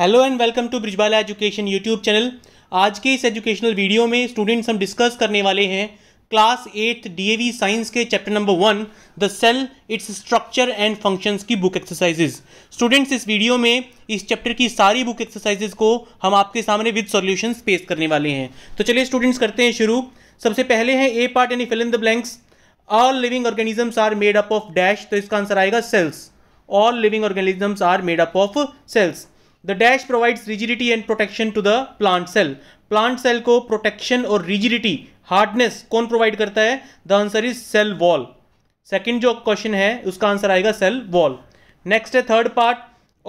Hello and welcome to Brijbala education YouTube channel आज के इस एजुकेशनल वीडियो में स्टूडेंट्स हम डिस्कस करने वाले हैं क्लास एट डीएवी साइंस के chapter number one the cell its structure and functions की बुक एक्सरसाइजेज स्टूडेंट्स इस वीडियो में इस चैप्टर की सारी बुक एक्सरसाइजेज को हम आपके सामने विद सॉल्यूशंस पेश करने वाले हैं तो चलिए स्टूडेंट्स करते हैं शुरू सबसे पहले हैं ए पार्ट यानी fill in the blanks all living organisms are made up of dash तो इसका आंसर आएगा cells all living organisms are made up of cells the dash provides rigidity and protection to the plant cell plant cell को protection और rigidity hardness कौन provide करता है the answer is cell wall second जो question है उसका answer आएगा cell wall next है third part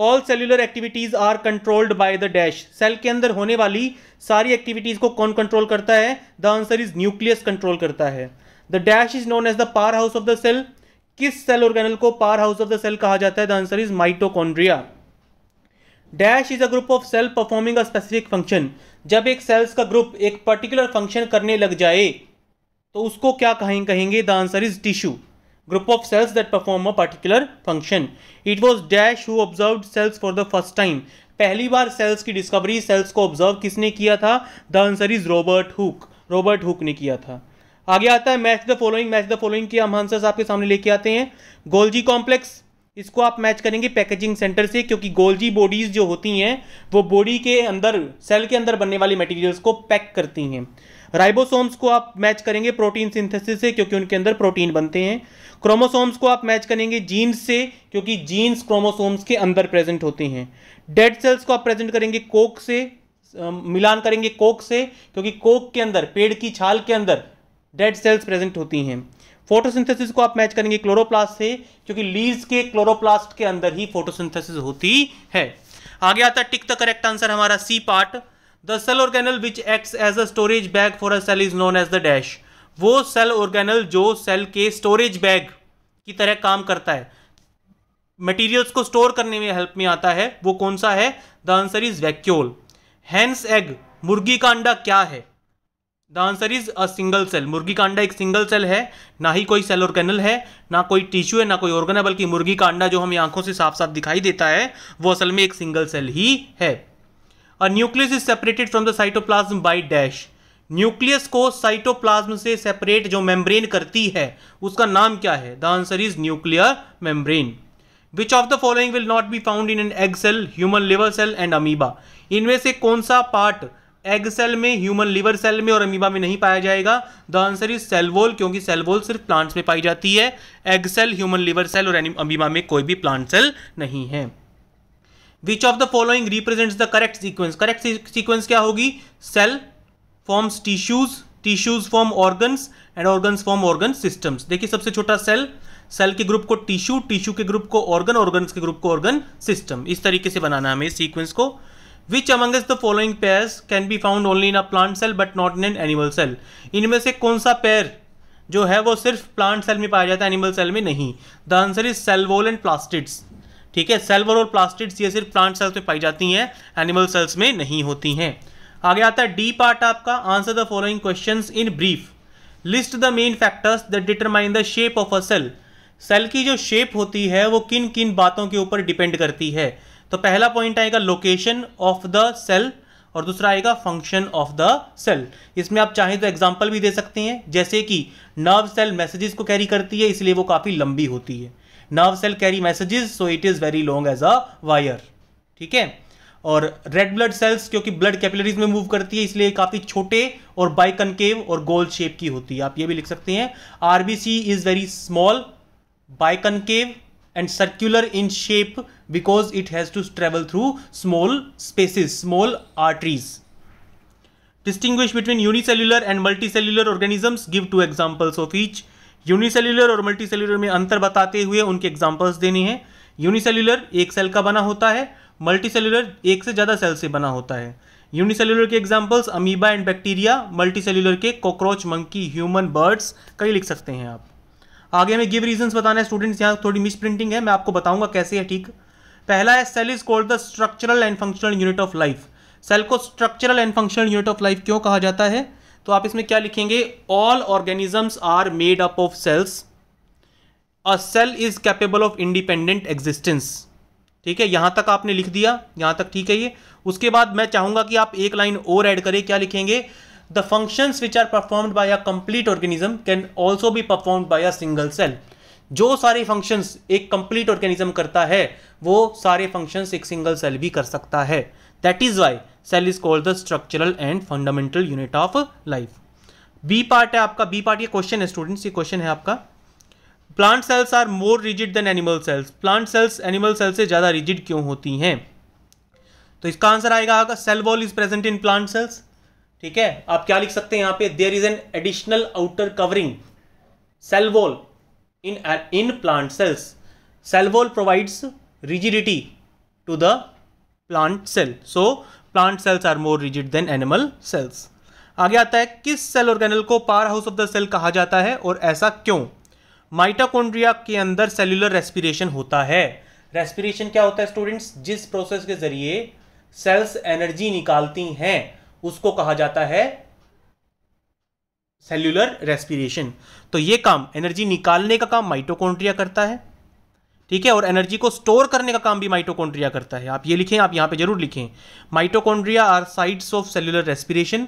all cellular activities are controlled by the dash cell के अंदर होने वाली सारी एक्टिविटीज को कौन कंट्रोल करता है the answer is nucleus control करता है the dash is known as the power house of the cell किस सेल ऑर्गेनल को power house of the cell कहा जाता है the answer is mitochondria dash is a group of cell performing a specific function जब एक sales का group एक particular function करने लग जाए तो उसको क्या कहें कहेंगे the answer is tissue group of cells that perform a particular function it was dash who observe cells for the first time पहली बार सेल्स की डिस्कवरी सेल्स को ऑब्जर्व किसने किया था the answer is Robert Hooke Robert Hooke ने किया था आगे आता है match the following match the following के हम आंसर्स आपके सामने लेके आते हैं गोल्जी कॉम्प्लेक्स इसको आप मैच करेंगे पैकेजिंग सेंटर से क्योंकि गोल्जी बॉडीज़ जो होती हैं वो बॉडी के अंदर सेल के अंदर बनने वाले मटेरियल्स को पैक करती हैं राइबोसोम्स को आप मैच करेंगे प्रोटीन सिंथेसिस से क्योंकि उनके अंदर प्रोटीन बनते हैं क्रोमोसोम्स को आप मैच करेंगे जीन्स से क्योंकि जीन्स क्रोमोसोम्स के अंदर प्रेजेंट होते हैं डेड सेल्स को आप प्रेजेंट करेंगे कोक से मिलान करेंगे कोक से क्योंकि कोक के अंदर पेड़ की छाल के अंदर डेड सेल्स प्रेजेंट होती हैं फोटोसिंथेसिस को आप मैच करेंगे क्लोरोप्लास्ट से क्योंकि लीव्स के क्लोरोप्लास्ट के अंदर ही फोटोसिंथेसिस होती है आगे आता है टिक द करेक्ट आंसर हमारा C part the cell organelle which acts as a storage bag for a cell is known as the dash वो सेल ऑर्गेनल जो सेल के स्टोरेज बैग की तरह काम करता है मटेरियल्स को स्टोर करने में हेल्प में आता है वो कौन सा है the answer is vacuole hen's egg मुर्गी का अंडा क्या है the answer is a single cell मुर्गी का अंडा एक सिंगल सेल है ना ही कोई सेल कैनल है ना कोई टिश्यू है ना कोई ऑर्गन है बल्कि मुर्गी का अंडा जो हमें आंखों से साफ साफ दिखाई देता है वो असल में एक सिंगल सेल ही है a nucleus is separated from the cytoplasm by dash nucleus को साइटोप्लाज्म से सेपरेट जो मेम्ब्रेन करती है उसका नाम क्या है the answer is nuclear membrane which of the following will not be found in an egg cell human liver cell and amoeba इनमें से कौन सा पार्ट एग सेल में ह्यूमन लिवर सेल में और अमीबा में नहीं पाया जाएगा द आंसर इज सेलवोल क्योंकि सेलवोल सिर्फ प्लांट्स में पाई जाती है egg cell human liver cell और अमीबा में कोई भी प्लांट सेल नहीं है which of the following represents the correct sequence correct sequence क्या होगी cell forms tissues tissues form organs and organs form organ systems देखिए सबसे छोटा सेल सेल के ग्रुप को टिश्यू टिश्यू के ग्रुप को ऑर्गन organ, ऑर्गन्स के ग्रुप को ऑर्गन सिस्टम इस तरीके से बनाना हमें सीक्वेंस को which among the following pairs can be found only in a plant cell but not in an animal cell इनमें से कौन सा पेयर जो है वो सिर्फ प्लांट सेल में पाया जाता है एनिमल सेल में नहीं the answer is cell wall and plastids ठीक है सेलवोल और प्लास्टिड्स ये सिर्फ प्लांट सेल्स में पाई जाती हैं एनिमल सेल्स में नहीं होती हैं आगे आता है डी पार्ट आपका answer the following question in brief list the main factors the determine the shape of a cell cell की जो शेप होती है वो किन किन बातों के ऊपर डिपेंड करती है तो पहला पॉइंट आएगा लोकेशन ऑफ द सेल और दूसरा आएगा फंक्शन ऑफ द सेल इसमें आप चाहें तो एग्जाम्पल भी दे सकते हैं जैसे कि नर्व सेल मैसेजेस को कैरी करती है इसलिए वो काफ़ी लंबी होती है nerve cell carry messages so it is very long as a wire ठीक है और रेड ब्लड सेल्स क्योंकि ब्लड कैपिलरीज में मूव करती है इसलिए काफ़ी छोटे और बाइकनकेव और गोल शेप की होती है आप ये भी लिख सकते हैं RBC is very small biconcave and circular in shape because it has to travel through small spaces, small arteries. Distinguish between unicellular and multicellular organisms. Give two examples of each. Unicellular और multicellular में अंतर बताते हुए उनके examples देने हैं unicellular एक cell का बना होता है मल्टीसेल्यूलर एक से ज़्यादा सेल से बना होता है यूनिसेल्यूलर के examples amoeba and bacteria multicellular के कॉकरोच मंकी ह्यूमन बर्ड्स कई लिख सकते हैं आप आगे हमें गिव रीजंस बताना है स्टूडेंट्स यहाँ थोड़ी मिस प्रिंटिंग है मैं आपको बताऊंगा कैसे है ठीक पहला है cell is called the structural and functional unit of life cell को structural and functional unit of life क्यों कहा जाता है तो आप इसमें क्या लिखेंगे all organisms are made up of cells a cell is capable of independent existence ठीक है यहां तक आपने लिख दिया यहां तक ठीक है ये उसके बाद मैं चाहूंगा कि आप एक लाइन और ऐड करें क्या लिखेंगे the functions which are performed by a complete organism can also be performed by a single cell जो सारे फंक्शन एक कंप्लीट ऑर्गेनिज्म करता है वो सारे फंक्शन एक सिंगल सेल भी कर सकता है that is why cell is called the structural and fundamental unit of life B part है आपका बी पार्ट ये क्वेश्चन है स्टूडेंट्स ये क्वेश्चन है आपका plant cells are more rigid than animal cells plant cells animal cells से ज़्यादा rigid क्यों होती हैं तो इसका आंसर आएगा cell wall is present in plant cells ठीक है आप क्या लिख सकते हैं यहां पे there is an additional outer covering cell wall in in plant cells cell wall provides rigidity to the plant cell so plant cells are more rigid than animal cells आगे आता है किस सेल ऑर्गेनल को power house of the cell कहा जाता है और ऐसा क्यों माइटोकॉन्ड्रिया के अंदर सेल्युलर रेस्पिरेशन होता है रेस्पिरेशन क्या होता है स्टूडेंट्स जिस प्रोसेस के जरिए सेल्स एनर्जी निकालती हैं उसको कहा जाता है सेल्यूलर रेस्पिरेशन तो ये काम एनर्जी निकालने का काम माइटोकॉन्ड्रिया करता है ठीक है और एनर्जी को स्टोर करने का काम भी माइटोकॉन्ड्रिया करता है आप ये लिखें आप यहां पे जरूर लिखें mitochondria are sites of cellular respiration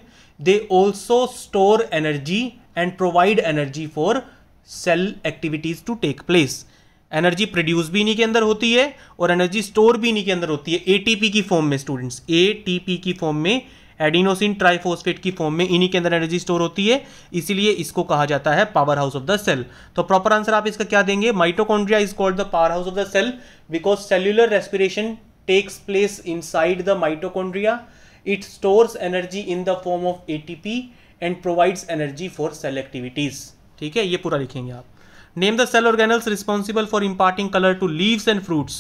they also store energy and provide energy for cell activities to take place energy produce भी इन्हीं के अंदर होती है और एनर्जी स्टोर भी इन्हीं के अंदर होती है एटीपी की फॉर्म में स्टूडेंट्स एटीपी की फॉर्म में एडिनोसिन ट्राइफोस्फेट की फॉर्म में इन्हीं के अंदर एनर्जी स्टोर होती है इसीलिए इसको कहा जाता है power house of the cell तो प्रॉपर आंसर आप इसका क्या देंगे mitochondria is called the power house of the cell because cellular respiration takes takes place inside the mitochondria. It stores energy in the form of ATP and provides energy for cell activities ठीक है ये पूरा लिखेंगे आप name the cell organelles responsible for imparting colour to leaves and fruits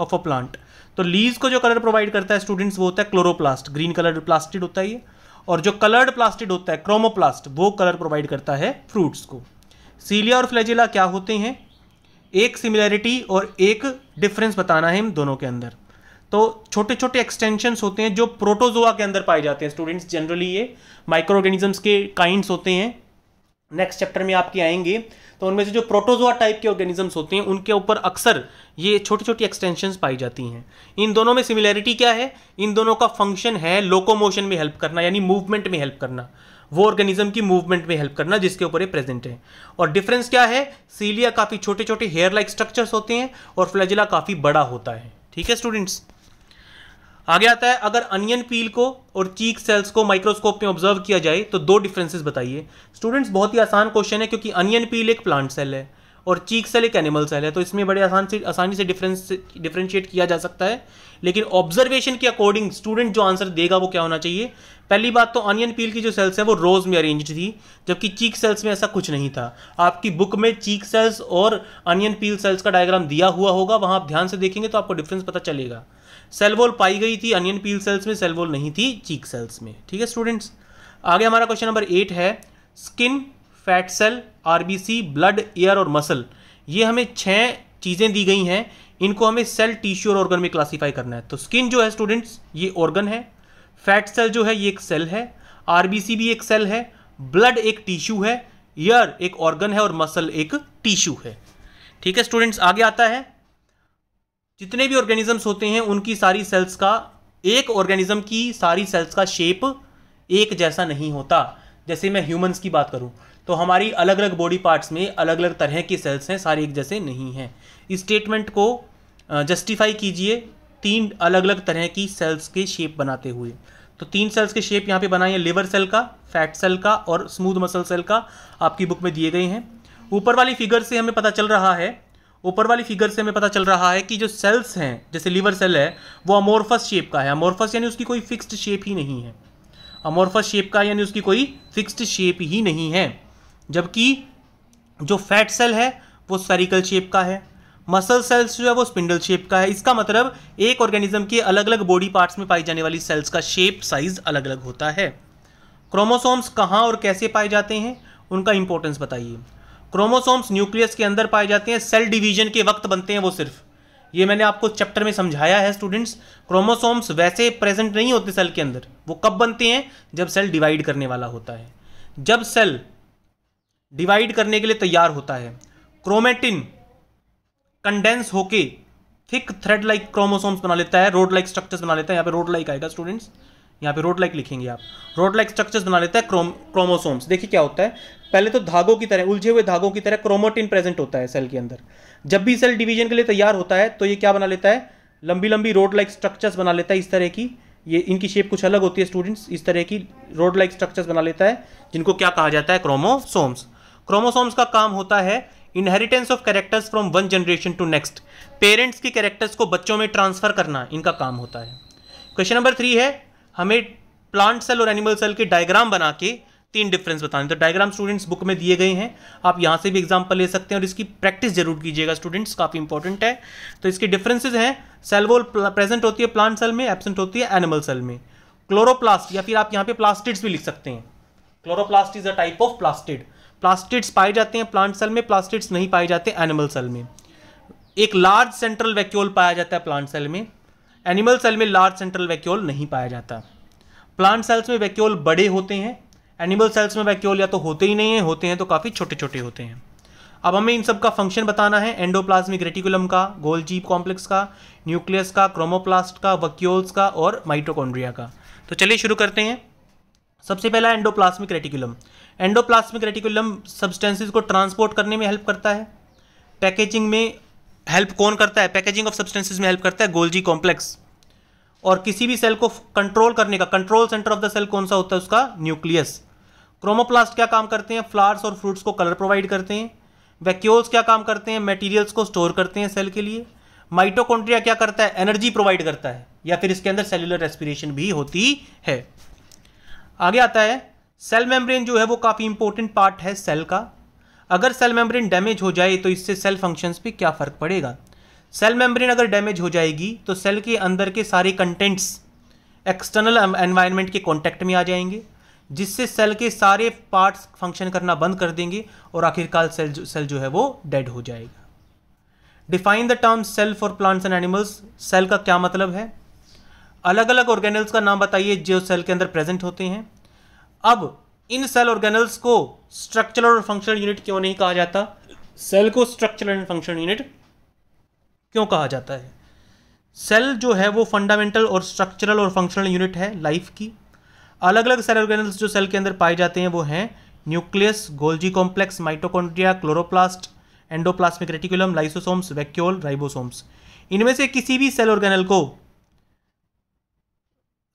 of a plant तो leaves को जो colour provide करता है स्टूडेंट्स वो होता है क्लोरोप्लास्ट ग्रीन कलर प्लास्टिड होता है ये और जो कलर्ड प्लास्टिड होता है क्रोमोप्लास्ट वो कलर प्रोवाइड करता है फ्रूट्स को सीलिया और फ्लैजिला क्या होते हैं एक सिमिलैरिटी और एक डिफरेंस बताना है इन दोनों के अंदर तो छोटे छोटे एक्सटेंशंस होते हैं जो प्रोटोजोआ के अंदर पाए जाते हैं स्टूडेंट्स जनरली ये माइक्रो ऑर्गेनिजम्स के काइंड्स होते हैं नेक्स्ट चैप्टर में आपकी आएंगे तो उनमें से जो प्रोटोजोआ टाइप के ऑर्गेनिजम्स होते हैं उनके ऊपर अक्सर ये छोटी छोटी एक्सटेंशन पाई जाती हैं इन दोनों में सिमिलैरिटी क्या है इन दोनों का फंक्शन है लोकोमोशन में हेल्प करना यानी मूवमेंट में हेल्प करना वो ऑर्गेनिज्म की मूवमेंट में हेल्प करना जिसके ऊपर ये प्रेजेंट है और डिफरेंस क्या है सीलिया काफ़ी छोटे छोटे हेयर लाइक स्ट्रक्चर्स होते हैं और फ्लैजिला काफ़ी बड़ा होता है ठीक है स्टूडेंट्स आगे आता है अगर अनियन पील को और चीक सेल्स को माइक्रोस्कोप में ऑब्जर्व किया जाए तो दो डिफरेंसेस बताइए स्टूडेंट्स बहुत ही आसान क्वेश्चन है क्योंकि अनियन पील एक प्लांट सेल है और चीक सेल एक एनिमल सेल है तो इसमें बड़े आसान से आसानी से डिफरेंस डिफ्रेंशिएट किया जा सकता है लेकिन ऑब्जर्वेशन के अकॉर्डिंग स्टूडेंट जो आंसर देगा वो क्या होना चाहिए पहली बात तो अनियन पील की जो सेल्स है वो रोज़ में अरेंज थी जबकि चीक सेल्स में ऐसा कुछ नहीं था आपकी बुक में चीक सेल्स और अनियन पील सेल्स का डायग्राम दिया हुआ होगा वहाँ आप ध्यान से देखेंगे तो आपको डिफरेंस पता चलेगा सेल वॉल पाई गई थी अनियन पील सेल्स में सेल वॉल नहीं थी चीक सेल्स में ठीक है स्टूडेंट्स आगे हमारा क्वेश्चन नंबर एट है skin fat cell RBC blood air और मसल ये हमें छः चीज़ें दी गई हैं इनको हमें सेल टिश्यू और ऑर्गन में क्लासीफाई करना है तो स्किन जो है स्टूडेंट्स ये ऑर्गन है फैट सेल जो है ये एक सेल है आरबीसी भी एक सेल है ब्लड एक टिश्यू है ईयर एक ऑर्गन है और मसल एक टिश्यू है ठीक है स्टूडेंट्स आगे आता है जितने भी ऑर्गेनिजम्स होते हैं उनकी सारी सेल्स का एक ऑर्गेनिज्म की सारी सेल्स का शेप एक जैसा नहीं होता जैसे मैं ह्यूमंस की बात करूं तो हमारी अलग अलग बॉडी पार्ट्स में अलग अलग तरह की सेल्स हैं सारे एक जैसे नहीं हैं इस स्टेटमेंट को जस्टिफाई कीजिए तीन अलग अलग तरह की सेल्स के शेप बनाते हुए तो तीन सेल्स के शेप यहाँ पे बनाए हैं लिवर सेल का फैट सेल का और स्मूथ मसल सेल का आपकी बुक में दिए गए हैं ऊपर वाली फिगर से हमें पता चल रहा है ऊपर वाली फिगर से हमें पता चल रहा है कि जो सेल्स हैं जैसे लीवर सेल है वो अमोरफस शेप का है अमोरफस यानी उसकी कोई फिक्स्ड शेप ही नहीं है अमोरफस शेप का यानी उसकी कोई फिक्स्ड शेप ही नहीं है जबकि जो फैट सेल है वो सरिकल शेप का है मसल सेल्स जो है वो स्पिंडल शेप का है इसका मतलब एक ऑर्गेनिज्म के अलग अलग बॉडी पार्ट्स में पाई जाने वाली सेल्स का शेप साइज अलग अलग होता है क्रोमोसोम्स कहाँ और कैसे पाए जाते हैं उनका इंपॉर्टेंस बताइए क्रोमोसोम्स न्यूक्लियस के अंदर पाए जाते हैं सेल डिवीजन के वक्त बनते हैं वो सिर्फ ये मैंने आपको चैप्टर में समझाया है स्टूडेंट्स क्रोमोसोम्स वैसे प्रेजेंट नहीं होते सेल के अंदर वो कब बनते हैं जब सेल डिवाइड करने वाला होता है जब सेल डिवाइड करने के लिए तैयार होता है क्रोमेटिन कंडेंस होके थिक थ्रेड लाइक क्रोमोसोम्स बना लेता है रोड लाइक स्ट्रक्चर्स बना लेता है यहाँ पे रोड लाइक आएगा स्टूडेंट्स यहाँ पे रोड लाइक लिखेंगे आप रोड लाइक स्ट्रक्चर्स बना लेता है क्रोम क्रोमोसोम्स देखिए क्या होता है पहले तो धागों की तरह उलझे हुए धागों की तरह क्रोमोटिन प्रेजेंट होता है सेल के अंदर जब भी सेल डिवीजन के लिए तैयार होता है तो ये क्या बना लेता है लंबी लंबी रोड लाइक स्ट्रक्चर्स बना लेता है इस तरह की ये इनकी शेप कुछ अलग होती है स्टूडेंट्स इस तरह की रोड लाइक स्ट्रक्चर्स बना लेता है जिनको क्या कहा जाता है क्रोमोसोम्स क्रोमोसोम्स का काम होता है inheritance of characters from one generation to next parents के कैरेक्टर्स को बच्चों में ट्रांसफर करना इनका काम होता है क्वेश्चन नंबर थ्री है हमें प्लांट सेल और एनिमल सेल के डायग्राम बना के तीन डिफरेंस बताने तो डायग्राम स्टूडेंट्स बुक में दिए गए हैं आप यहाँ से भी एग्जाम्पल ले सकते हैं और इसकी प्रैक्टिस जरूर कीजिएगा स्टूडेंट्स काफ़ी इंपॉर्टेंट है तो इसके डिफरेंसेज हैं सेलवोल प्रेजेंट होती है प्लांट सेल में एबसेंट होती है एनिमल सेल में क्लोरोप्लास्ट या फिर आप यहाँ पे प्लास्टिड्स भी लिख सकते हैं chloroplast is a type of plastid plastids पाए जाते हैं प्लांट सेल में प्लास्टिड्स नहीं पाए जाते एनिमल सेल में एक लार्ज सेंट्रल वैक्यूल पाया जाता है प्लांट सेल में एनिमल सेल में लार्ज सेंट्रल वैक्यूल नहीं पाया जाता प्लांट सेल्स में वैक्यूल बड़े होते हैं एनिमल सेल्स में वैक्यूल या तो होते ही नहीं है होते हैं तो काफ़ी छोटे छोटे होते हैं अब हमें इन सब का फंक्शन बताना है एंडोप्लाज्मिक रेटिकुलम का गोल्जी कॉम्प्लेक्स का न्यूक्लियस का क्रोमोप्लास्ट का वक्योल्स का और माइटोकॉन्ड्रिया का तो चलिए शुरू करते हैं सबसे पहला endoplasmic reticulum endoplasmic reticulum substances को ट्रांसपोर्ट करने में हेल्प करता है पैकेजिंग में हेल्प कौन करता है पैकेजिंग ऑफ सब्सटेंसेज में हेल्प करता है गोल्जी कॉम्प्लेक्स और किसी भी सेल को कंट्रोल करने का control centre of the cell कौन सा होता है उसका न्यूक्लियस क्रोमोप्लास्ट क्या काम करते हैं फ्लावर्स और फ्रूट्स को कलर प्रोवाइड करते हैं वैक्यूल्स क्या काम करते हैं मटेरियल्स को स्टोर करते हैं सेल के लिए माइटोकॉन्ड्रिया क्या करता है एनर्जी प्रोवाइड करता है या फिर इसके अंदर सेल्युलर रेस्पिरेशन भी होती है आगे आता है सेल मेम्ब्रेन जो है वो काफ़ी इंपॉर्टेंट पार्ट है सेल का अगर सेल मेम्ब्रेन डैमेज हो जाए तो इससे सेल फंक्शंस पे क्या फ़र्क पड़ेगा सेल मेम्ब्रेन अगर डैमेज हो जाएगी तो सेल के अंदर के सारे कंटेंट्स एक्सटर्नल एनवायरनमेंट के कॉन्टैक्ट में आ जाएंगे जिससे सेल के सारे पार्ट्स फंक्शन करना बंद कर देंगे और आखिरकार सेल जो सेल जो है वो डेड हो जाएगा define the term cell for plants and animals cell का क्या मतलब है अलग अलग ऑर्गेनल्स का नाम बताइए जो सेल के अंदर प्रेजेंट होते हैं अब इन सेल ऑर्गेनल्स को स्ट्रक्चरल और फंक्शनल यूनिट क्यों नहीं कहा जाता सेल को स्ट्रक्चरल एंड फंक्शनल यूनिट क्यों कहा जाता है सेल जो है वो फंडामेंटल और स्ट्रक्चरल और फंक्शनल यूनिट है लाइफ की अलग अलग सेल ऑर्गेनल्स जो सेल के अंदर पाए जाते हैं वो हैं nucleus Golgi complex mitochondria chloroplast endoplasmic reticulum lysosomes vacuole ribosomes इनमें से किसी भी सेल ऑर्गेनल को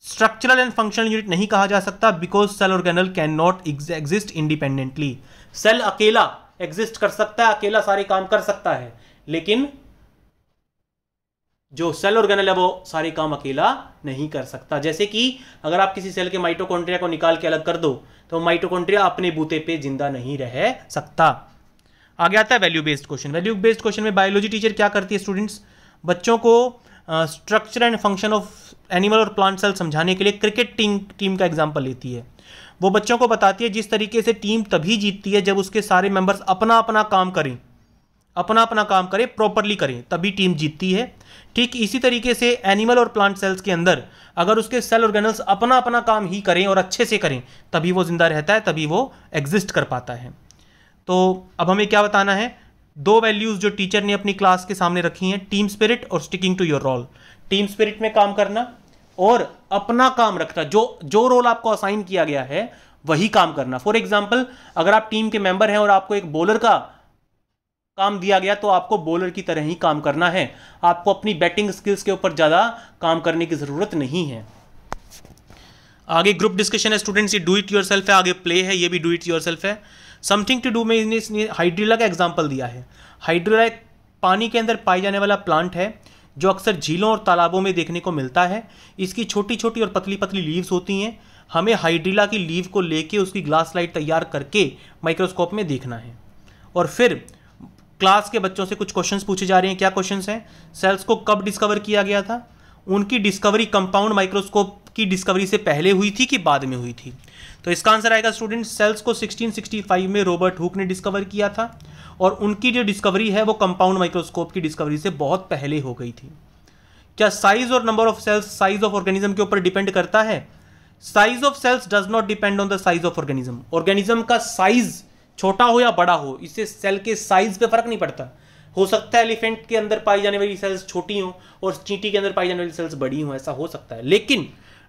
स्ट्रक्चरल एंड फंक्शनल यूनिट नहीं कहा जा सकता because cell organelle can not exist independently cell अकेला एग्जिस्ट कर सकता है अकेला सारे काम कर सकता है लेकिन जो सेल ऑर्गेनल है वो सारे काम अकेला नहीं कर सकता जैसे कि अगर आप किसी सेल के माइटोकॉन्ड्रिया को निकाल के अलग कर दो तो माइटोकॉन्ड्रिया अपने बूते पे जिंदा नहीं रह सकता आगे आता है value based question value based question में बायोलॉजी टीचर क्या करती है स्टूडेंट्स बच्चों को structure and function of animal और प्लांट सेल समझाने के लिए क्रिकेट टीम टीम का एग्जाम्पल लेती है वो बच्चों को बताती है जिस तरीके से टीम तभी जीतती है जब उसके सारे मेंबर्स अपना अपना काम करें अपना अपना काम करें प्रॉपरली करें तभी टीम जीतती है ठीक इसी तरीके से एनिमल और प्लांट सेल्स के अंदर अगर उसके सेल ऑर्गेनल्स अपना अपना काम ही करें और अच्छे से करें तभी वो ज़िंदा रहता है तभी वो एग्जिस्ट कर पाता है तो अब हमें क्या बताना है दो वैल्यूज़ जो टीचर ने अपनी क्लास के सामने रखी हैं टीम स्पिरिट और sticking to your role team spirit में काम करना और अपना काम रखना जो जो रोल आपको असाइन किया गया है वही काम करना फॉर एग्जाम्पल अगर आप टीम के मेंबर हैं और आपको एक बॉलर का काम दिया गया तो आपको बॉलर की तरह ही काम करना है आपको अपनी बैटिंग स्किल्स के ऊपर ज़्यादा काम करने की ज़रूरत नहीं है आगे ग्रुप डिस्कशन है स्टूडेंट्स ये डू इट योर सेल्फ है आगे प्ले है ये भी डू इट योर सेल्फ है समथिंग टू डू में इसने हाइड्रिला का एग्जाम्पल दिया है हाइड्रिला एक पानी के अंदर पाए जाने वाला प्लांट है जो अक्सर झीलों और तालाबों में देखने को मिलता है इसकी छोटी छोटी और पतली पतली लीव्स होती हैं हमें हाइड्रिला की लीव को लेके उसकी ग्लास लाइट तैयार करके माइक्रोस्कोप में देखना है और फिर क्लास के बच्चों से कुछ क्वेश्चंस पूछे जा रहे हैं क्या क्वेश्चंस हैं सेल्स को कब डिस्कवर किया गया था उनकी डिस्कवरी कंपाउंड माइक्रोस्कोप की डिस्कवरी से पहले हुई थी कि बाद में हुई थी तो इसका आंसर आएगा स्टूडेंट सेल्स को 1665 में रॉबर्ट हुक ने डिस्कवर किया था और उनकी जो डिस्कवरी है वो कंपाउंड माइक्रोस्कोप की डिस्कवरी से बहुत पहले हो गई थी क्या साइज और number of cells size of organism के ऊपर डिपेंड करता है size of cells does not depend on the size of organism organism का साइज़ छोटा हो या बड़ा हो इससे सेल के साइज पे फर्क नहीं पड़ता हो सकता है एलिफेंट के अंदर पाई जाने वाली सेल्स छोटी हों और चींटी के अंदर पाई जाने वाली सेल्स बड़ी हों ऐसा हो सकता है लेकिन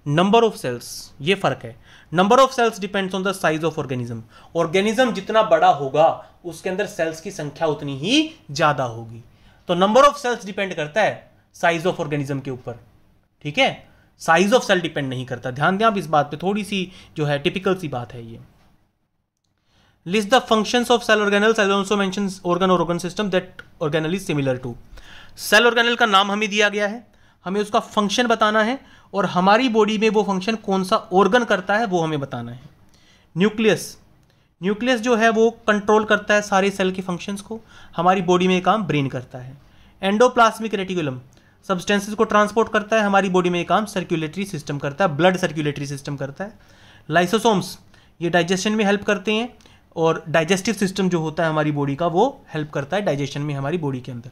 नंबर ऑफ सेल्स ये फर्क है number of cells depends on the size of organism organism जितना बड़ा होगा उसके अंदर सेल्स की संख्या उतनी ही ज़्यादा होगी तो नंबर ऑफ सेल्स डिपेंड करता है साइज ऑफ ऑर्गेनिज्म के ऊपर ठीक है साइज ऑफ सेल डिपेंड नहीं करता ध्यान दें आप इस बात पे थोड़ी सी जो है टिपिकल सी बात है ये list the functions of cell organelles as also mentions organ or organ system that organelle is similar to cell organelle का नाम हमें दिया गया है हमें उसका फंक्शन बताना है और हमारी बॉडी में वो फंक्शन कौन सा ऑर्गन करता है वो हमें बताना है न्यूक्लियस न्यूक्लियस जो है वो कंट्रोल करता है सारे सेल के फंक्शंस को हमारी बॉडी में काम ब्रेन करता है एंडोप्लाज्मिक रेटिकुलम सब्सटेंसेस को ट्रांसपोर्ट करता है हमारी बॉडी में काम सर्कुलेटरी सिस्टम करता है ब्लड सर्कुलेटरी सिस्टम करता है लाइसोसोम्स ये डाइजेशन में हेल्प करते हैं और डाइजेस्टिव सिस्टम जो होता है हमारी बॉडी का वो हेल्प करता है डाइजेशन में हमारी बॉडी के अंदर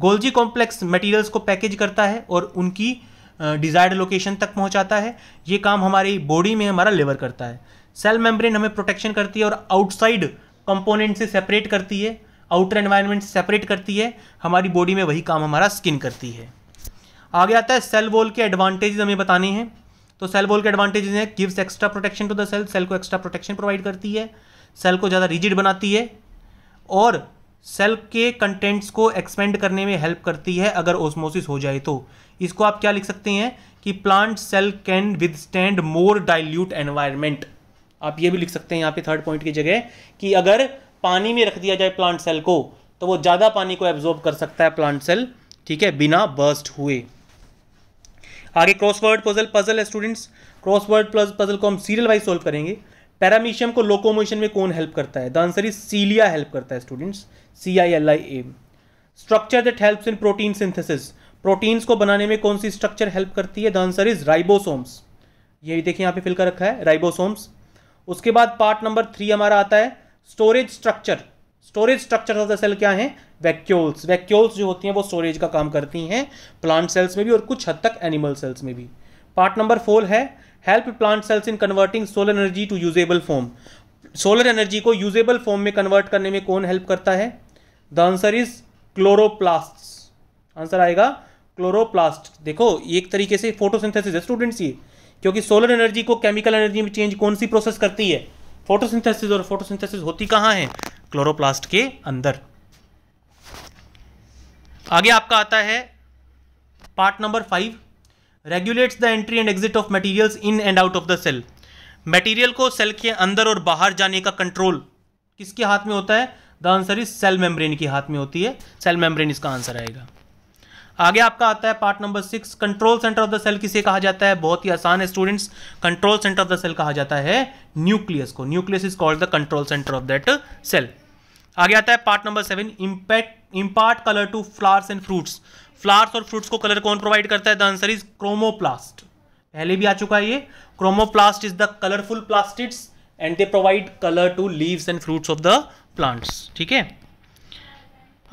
गोल्जी कॉम्प्लेक्स मटेरियल्स को पैकेज करता है और उनकी डिजायर्ड लोकेशन तक पहुंचाता है ये काम हमारी बॉडी में हमारा लेवर करता है सेल मेम्ब्रेन हमें प्रोटेक्शन करती है और आउटसाइड कंपोनेंट से सेपरेट करती है आउटर एनवायरनमेंट से सेपरेट करती है हमारी बॉडी में वही काम हमारा स्किन करती है आगे आता है सेल वॉल के एडवांटेजेस हमें बताने हैं तो सेल वॉल के एडवांटेजेस हैं gives extra protection to the cell cell को एक्स्ट्रा प्रोटेक्शन प्रोवाइड करती है सेल को ज़्यादा रिजिड बनाती है और सेल के कंटेंट्स को एक्सपेंड करने में हेल्प करती है अगर ओस्मोसिस हो जाए तो इसको आप क्या लिख सकते हैं कि plant cell can withstand more dilute environment आप ये भी लिख सकते हैं यहाँ पे थर्ड पॉइंट की जगह कि अगर पानी में रख दिया जाए प्लांट सेल को तो वो ज़्यादा पानी को एब्जॉर्ब कर सकता है प्लांट सेल ठीक है बिना बर्स्ट हुए आगे क्रॉसवर्ड पजल पजल है स्टूडेंट्स क्रॉसवर्ड प्लस पजल को हम सीरियल वाइज सॉल्व करेंगे पैरामीशियम को लोकोमोशन में कौन हेल्प करता है the answer is cilia help करता है students C I L I A structure that helps in protein synthesis proteins को बनाने में कौन सी स्ट्रक्चर हेल्प करती है द आंसर इज राइबोसोम्स ये देखिए यहाँ पे फिल कर रखा है राइबोसोम्स उसके बाद पार्ट नंबर थ्री हमारा आता है storage structure storage structure of the cell क्या है वैक्यूल्स वैक्यूल्स जो होती हैं वो स्टोरेज का काम करती हैं प्लांट सेल्स में भी और कुछ हद तक एनिमल सेल्स में भी पार्ट नंबर फोर है help plant cells in converting solar energy to usable form solar energy को यूजेबल फॉर्म में कन्वर्ट करने में कौन हेल्प करता है the answer is chloroplast answer आएगा क्लोरोप्लास्ट देखो एक तरीके से फोटोसिंथेसिस है स्टूडेंट्स ये क्योंकि सोलर एनर्जी को केमिकल एनर्जी में चेंज कौन सी प्रोसेस करती है फोटोसिंथेसिस और फोटोसिंथेसिस होती कहाँ है क्लोरोप्लास्ट के अंदर आगे आपका आता है part number five regulates the entry and exit of materials in and out of the cell material को सेल के अंदर और बाहर जाने का कंट्रोल किसके हाथ में होता है the answer is cell membrane के हाथ में होती है सेल मेम्ब्रेन इसका आंसर आएगा आगे आपका आता है part number six control centre of the cell किसे कहा जाता है बहुत ही आसान है students control centre of the cell कहा जाता है न्यूक्लियस को nucleus is called the control centre of that cell आगे आता है part number seven impact impart colour to flowers and fruits flowers और फ्रूट्स को कलर कौन प्रोवाइड करता है द आंसर इज क्रोमोप्लास्ट पहले भी आ चुका है ये chromoplast is the colourful plastids and they provide colour to leaves and fruits of the plants ठीक है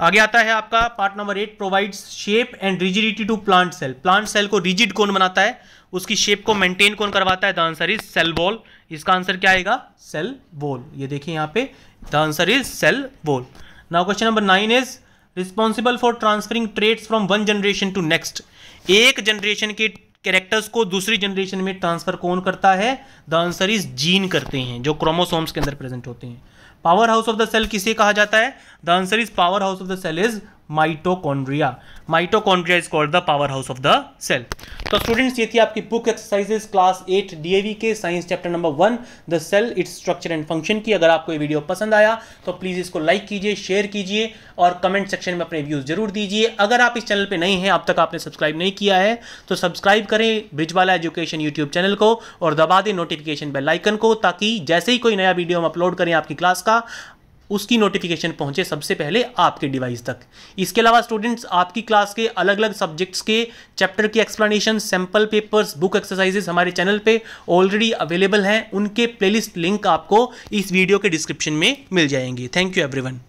आगे आता है आपका part number eight provides shape and rigidity to plant cell plant cell को रिजिड कौन बनाता है उसकी शेप को मेंटेन कौन करवाता है the answer is cell wall इसका आंसर क्या आएगा सेल वॉल ये देखिए यहाँ पे the answer is cell wall now question number nine is responsible for transferring traits from one generation to next एक जनरेशन के कैरेक्टर्स को दूसरी जनरेशन में ट्रांसफर कौन करता है द आंसर इज जीन करते हैं जो क्रोमोसोम्स के अंदर प्रेजेंट होते हैं power house of the cell किसे कहा जाता है the answer is power house of the cell is mitochondria mitochondria is called the power house of the cell तो स्टूडेंट्स ये थी आपकी book exercises class eight DAV के science chapter number one the cell its structure and function की अगर आपको ये video पसंद आया तो प्लीज़ इसको लाइक कीजिए शेयर कीजिए और कमेंट सेक्शन में अपने व्यूज़ जरूर दीजिए अगर आप इस चैनल पर नहीं हैं अब तक आपने सब्सक्राइब नहीं किया है तो सब्सक्राइब करें ब्रिजवाला एजुकेशन यूट्यूब चैनल को और दबा दें नोटिफिकेशन बेलाइकन को ताकि जैसे ही कोई नया वीडियो हम अपलोड करें आपकी क्लास का उसकी नोटिफिकेशन पहुंचे सबसे पहले आपके डिवाइस तक इसके अलावा स्टूडेंट्स आपकी क्लास के अलग अलग सब्जेक्ट्स के चैप्टर की explanation sample papers book exercises हमारे चैनल पे ऑलरेडी अवेलेबल हैं उनके प्लेलिस्ट लिंक आपको इस वीडियो के डिस्क्रिप्शन में मिल जाएंगे थैंक यू एवरीवन